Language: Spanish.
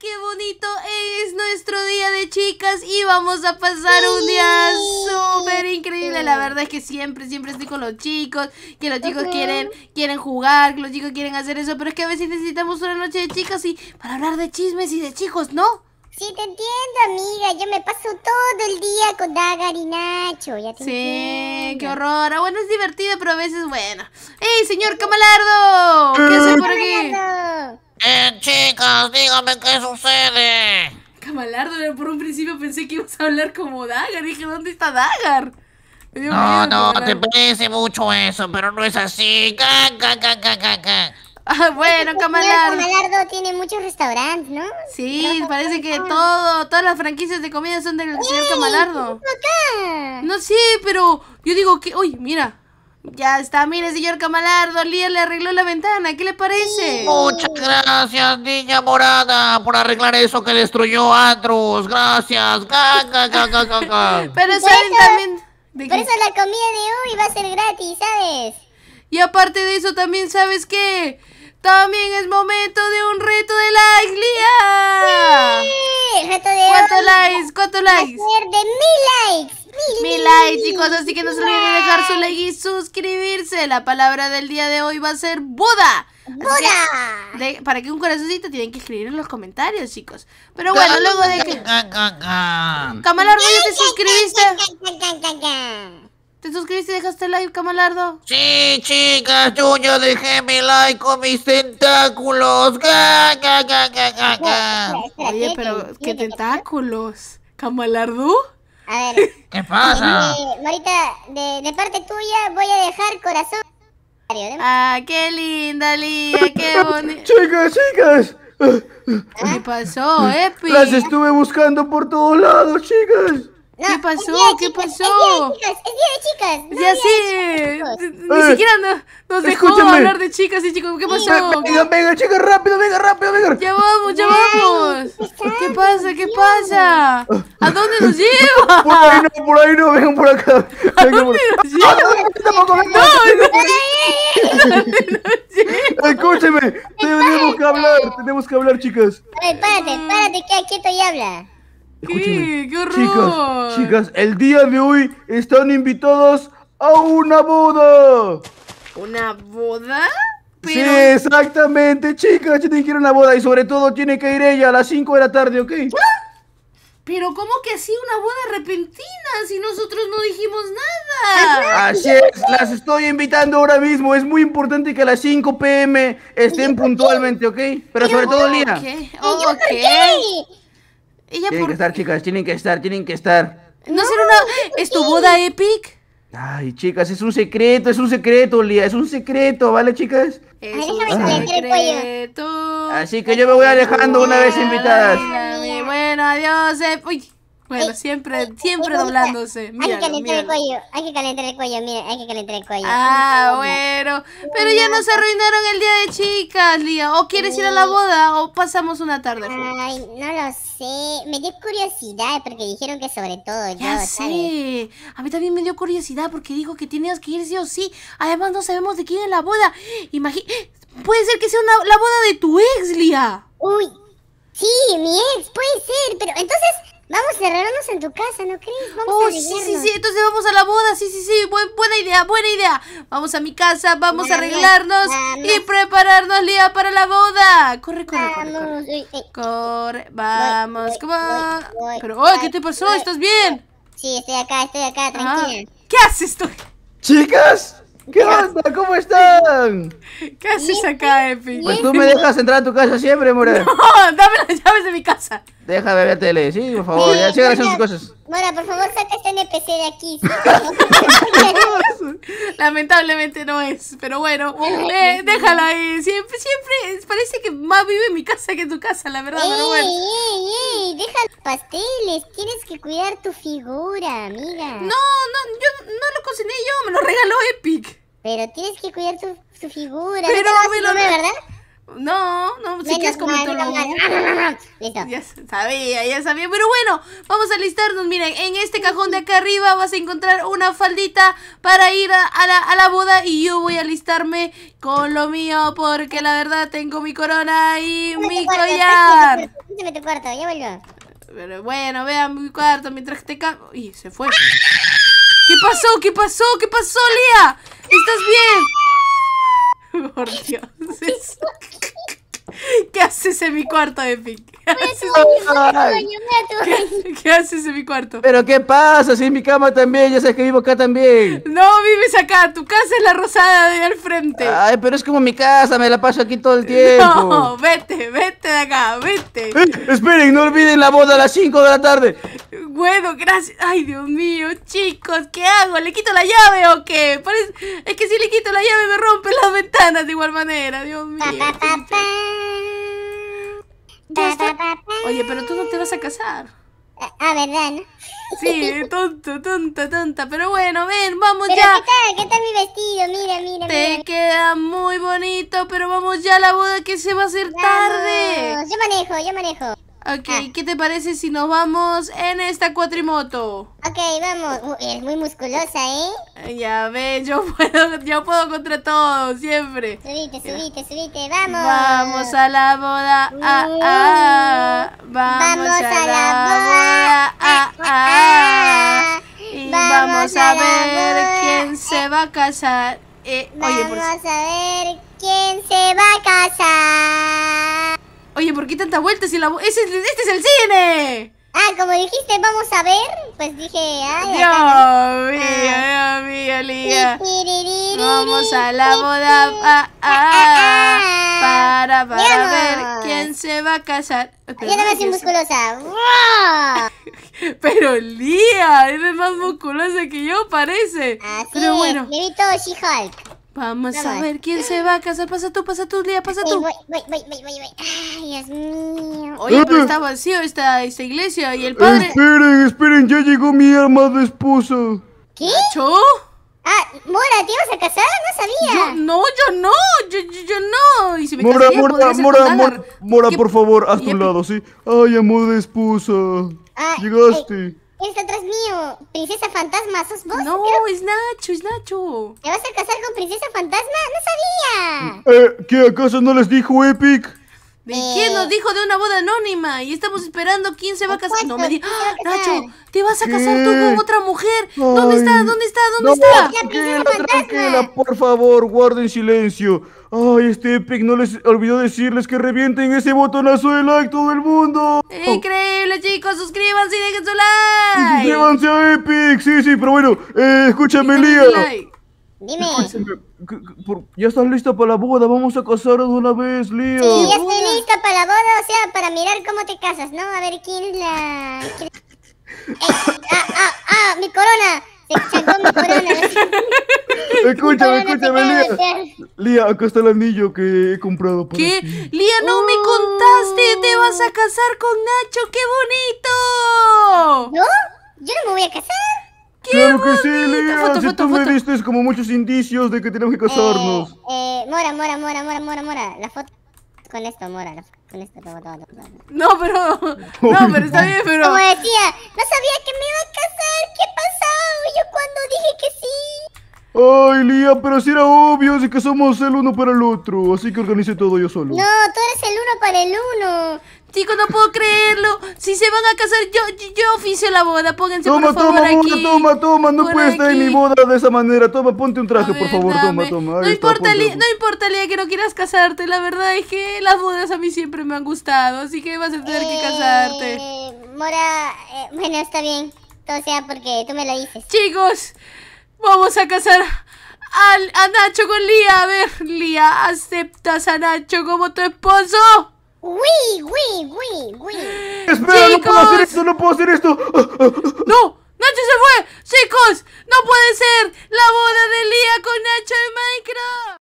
qué bonito es nuestro día de chicas y vamos a pasar un día súper increíble. La verdad es que siempre, siempre estoy con los chicos, que los chicos quieren, quieren jugar, que los chicos quieren hacer eso, pero es que a veces necesitamos una noche de chicas y para hablar de chismes y de chicos, ¿no? Sí, te entiendo, amiga. Yo me paso todo el día con Dagarinacho. y Ya te sí, qué horror. Ah, bueno, es divertido, pero a veces, bueno. ¡Ey, señor Camalardo! ¿Qué haces por aquí? Camalardo. Eh, chicas, dígame qué sucede. Camalardo, por un principio pensé que ibas a hablar como Dagar. Dije, ¿dónde está Dagar? No, no, te parece mucho eso, pero no es así. ah, bueno, Camalardo. Camalardo tiene muchos restaurantes, ¿no? Sí, parece que todo, todas las franquicias de comida son del señor Camalardo. No, sé, pero yo digo que... Uy, mira, ya está, mire, señor Camalardo, Lía le arregló la ventana, ¿qué le parece? Muchas gracias, niña morada, por arreglar eso que destruyó Andros, gracias. Pero saben también... por eso la comida de hoy va a ser gratis, ¿sabes? Y aparte de eso, también, ¿sabes qué? También es momento de un reto de likes, Lía. Sí, reto de ¿Cuántos likes? ¿Cuántos likes? de mil likes. Mil, likes, chicos. Así que no se olviden de dejar su like y suscribirse. La palabra del día de hoy va a ser Buda. ¡Buda! para que un corazoncito tienen que escribir en los comentarios, chicos. Pero bueno, luego de que. Camalargo, te suscribiste. ¿Te suscribiste y dejaste like, Camalardo? Sí, chicas, yo ya dejé mi like con mis tentáculos. ¡Ga, Oye, pero ¿qué tentáculos? ¿Camalardo? A ver. ¿Qué pasa? Eh, de, parte tuya voy a dejar corazón. Ah, qué linda, Lía, qué bonita. chicas, chicas. ¿Qué pasó, ah. Epi? Las estuve buscando por todos lados, chicas. ¿Qué pasó? ¿Qué pasó? Es día de chicas, es día de chicas. ya ni siquiera nos, dejó hablar de chicas y chicos. ¿Qué pasó? Venga, venga, chicas, rápido, venga, rápido, venga. Ya vamos, ya vamos. ¿Qué pasa? ¿Qué pasa? ¿A dónde nos lleva? Por ahí no, por ahí no, vengan por acá. Vengan ¿A dónde Escúcheme, tenemos que hablar, tenemos que hablar, chicas. Ay, párate, párate, queda quieto y habla. ¡Qué horror! chicas, el día de hoy están invitados a una boda. ¿Una boda? Sí, exactamente, chicas, tienen que ir a una boda y sobre todo tiene que ir ella a las 5 de la tarde, ¿ok? Pero ¿cómo que así una boda repentina si nosotros no dijimos nada? Así es, las estoy invitando ahora mismo. Es muy importante que a las 5 pm estén puntualmente, ¿ok? Pero sobre todo Lina tienen que estar, chicas, tienen que estar, tienen que estar. ¿No, será una... ¿Es tu boda epic? Ay, chicas, es un secreto, es un secreto, Lía, es un secreto, ¿vale, chicas? Es un secreto. Así que yo me voy alejando una vez invitadas. Bueno, adiós. epic eh. Bueno, eh, siempre, eh, eh, siempre doblándose. hay que calentar el cuello, hay que calentar el cuello, mira, hay que calentar el cuello. Ah, bueno. Pero ya nos arruinaron el día de chicas, Lía. ¿O quieres ir a la boda o pasamos una tarde Ay, no lo sé. Me dio curiosidad porque dijeron que sobre todo yo, ya sé. A mí también me dio curiosidad porque dijo que tenías que ir sí o sí. Además, no sabemos de quién es la boda. Puede ser que sea la boda de tu ex, Lía. Uy, sí, mi ex, puede ser, pero entonces Vamos a arreglarnos en tu casa, ¿no crees? Vamos oh, a sí, sí, sí, entonces vamos a la boda, sí, sí, sí, buena idea, buena idea. Vamos a mi casa, vamos a arreglarnos y prepararnos, Lía, para la boda. Corre, corre, corre. Vamos. Corre, corre. vamos, ¿Cómo? Pero, oh, ¿qué te pasó? ¿Estás bien? Sí, estoy acá, estoy acá, tranquila. ¿Qué haces tú? Chicas, ¿Qué onda? ¿Cómo están? ¿Qué haces acá, Epi? Pues tú me dejas entrar a tu casa siempre, Mora. No, dame las llaves de mi casa. Deja de ver tele, sí, por favor. ya, sigan haciendo sus cosas. Mora, por favor, saca este NPC de aquí. Lamentablemente no es, pero bueno, eh, déjala ahí. Eh, siempre, siempre parece que más vive en mi casa que en tu casa, la verdad, pero bueno. Ey, ey, deja pasteles, tienes que cuidar tu figura, amiga. No, no, yo no lo cociné yo, me lo regaló Epic. Pero tienes que cuidar tu, figura. Pero ¿No me lo... ¿verdad? No, Ya sabía, ya sabía. Pero bueno, vamos a listarnos. Miren, en este cajón de acá arriba vas a encontrar una faldita para ir a, la, boda. Y yo voy a listarme con lo mío porque la verdad tengo mi corona y mi collar. cuarto, ya vuelvo. Pero bueno, vean mi cuarto mientras te cago Y se fue. ¿Qué pasó? ¿Qué pasó? ¿Qué pasó, Lía? ¿Estás bien? Por Dios. ¿Qué haces en mi cuarto, Epic? ¿Qué haces, en mi cuarto? Pero ¿qué pasa? Si en mi cama también, ya sabes que vivo acá también. No, vives acá, tu casa es la rosada de al frente. Ay, pero es como mi casa, me la paso aquí todo el tiempo. No, vete, vete de acá, vete. Eh, esperen, no olviden la boda a las 5 de la tarde. Bueno, gracias. Ay, Dios mío, chicos, ¿qué hago? ¿Le quito la llave o qué? Es que si le quito la llave me rompen las ventanas de igual manera, Dios mío. Oye, pero tú no te vas a casar. Ah, ah, ¿verdad? No? Sí, tonta, tonta, tonta. Pero bueno, ven, vamos ya. ¿qué tal? ¿Qué tal mi vestido? Mira, mira, Te queda muy bonito, pero vamos ya a la boda que se va a hacer tarde. Yo manejo, yo manejo. Ok, ah. ¿qué te parece si nos vamos en esta cuatrimoto? Ok, vamos. Es muy musculosa, ¿eh? Ya ves, yo puedo, yo puedo contra todo, siempre. Subite, subite, subite, vamos. Vamos a la boda, ah, ah. Mm. Vamos, vamos a, la, boda, ah, ah, Y vamos, a, ver quién se va a casar. vamos a ver quién se va a casar. ¿por qué tanta vuelta si la... ¡Este es, este es el cine! Ah, como dijiste, vamos a ver, pues dije, ay, Dios mío, ah. Dios mío, Lía. Vamos a la boda ah, ah, para, para ver quién se va a casar. Pero, no me soy musculosa. Pero Lía, eres más musculosa que yo, parece. Así Pero bueno. Me hulk Vamos a ver quién se va a casar. Pasa tú, pasa tú, Lía, pasa tú. Ay, Dios mío. Oye, pero ah. está vacío esta, esta iglesia y el padre. Esperen, esperen, ya llegó mi de esposo. ¿Qué? Ah, Mora, ¿te ibas a casar? No sabía. no, yo no, yo, yo, no. Y me Mora, Mora, Mora, Mora, por favor, haz tu lado, ¿sí? Ay, de esposa. Ah, llegaste. Este atrás mío? ¿Princesa fantasma sos vos? No, es Nacho, es Nacho. ¿Te vas a casar con princesa fantasma? ¡No sabía! Eh, ¿Qué acaso no les dijo Epic? quién nos eh, dijo de una boda anónima? Y estamos esperando quién se va a casar. No me digas. Nacho, te vas a casar tú con otra mujer. ¿Dónde está? ¿Dónde está? ¿Dónde no, está? Tranquila, tranquila, por favor, guarden silencio. Ay, este Epic no les olvidó decirles que revienten ese botonazo de like todo el mundo. Oh. Increíble, chicos. Suscríbanse y dejen su like. Suscríbanse a Epic. Sí, sí, pero bueno, eh, escúchame, Lía. Dime. ¿Ya estás lista para la boda? Vamos a casarnos de una vez, Lía. Sí, ya estoy la boda, o sea, para mirar cómo te casas, ¿no? A ver quién es la. Eh, ah, ah, ah, mi corona. Se chacó mi corona. Escúchame, escúchame, Lía. Lía, acá está el anillo que he comprado para ¿Qué? Lía, no me oh. contaste. Te vas a casar con Nacho. ¡Qué bonito! ¿No? Yo no me voy a casar. ¡Qué claro que sí, Lía. Foto, si tú me diste como muchos indicios de que tenemos que casarnos. Eh, eh, mora, mora, mora, mora, mora, mora. La foto con esto, Mora. Con esto, todo, todo, todo. No, pero. No, pero está bien, pero. Como decía, no sabía que me iba a casar. ¿Qué pasó? Yo cuando dije que sí. Ay, Lía, pero si era obvio, si que somos el uno para el otro. Así que organicé todo yo solo. No, tú eres el uno para el uno. Chicos, no puedo creerlo. Si se van a casar, yo, yo, oficio la boda. Pónganse por favor aquí. Toma, toma, toma. No puedes estar mi boda de esa manera. Toma, ponte un traje, por favor. Toma, toma. no, importa, no importa, Lía, que no quieras casarte. La verdad es que las bodas a mí siempre me han gustado. Así que vas a tener que casarte. Eh, Mora, eh, bueno, está bien. Todo sea, porque tú me lo dices. Chicos, vamos a casar a Nacho con Lía. A ver, Lía, ¿aceptas a Nacho como tu esposo? Wii, wiii, wiii! espera no puedo hacer esto, no puedo hacer esto! ¡No! ¡Nacho se fue! ¡Chicos! ¡No puede ser! ¡La boda de Lía con Nacho en Minecraft!